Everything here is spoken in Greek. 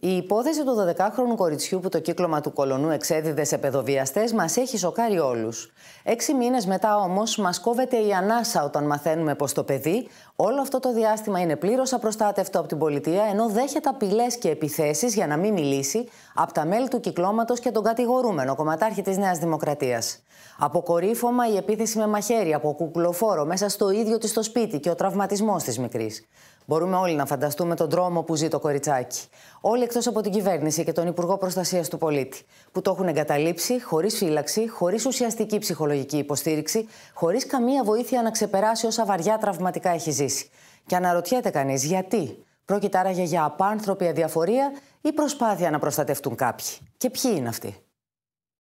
Η υπόθεση του 12χρονου κοριτσιού που το κύκλωμα του κολονού εξέδιδε σε παιδοβιαστές μας έχει σοκάρει όλους. Έξι μήνες μετά όμως, μας κόβεται η ανάσα όταν μαθαίνουμε πως το παιδί όλο αυτό το διάστημα είναι πλήρως απροστάτευτο από την πολιτεία, ενώ δέχεται απειλές και επιθέσεις για να μην μιλήσει από τα μέλη του κυκλώματος και τον κατηγορούμενο κομματάρχη της Νέας Δημοκρατίας. Αποκορύφωμα η επίθεση με μαχαίρι από κουκλοφόρο μέσα στο ίδιο της το σπίτι και ο τραυματισμός της μικρής. Μπορούμε όλοι να φανταστούμε τον τρόμο που ζει το κοριτσάκι. Όλοι εκτός από την κυβέρνηση και τον Υπουργό Προστασίας του Πολίτη, που το έχουν εγκαταλείψει χωρίς φύλαξη, χωρίς ουσιαστική ψυχολογική υποστήριξη, χωρίς καμία βοήθεια να ξεπεράσει όσα βαριά τραυματικά έχει ζήσει. Και αναρωτιέται κανείς γιατί. Πρόκειται άραγε για απάνθρωπη αδιαφορία ή προσπάθεια να προστατευτούν κάποιοι. Και ποιοι είναι αυτοί.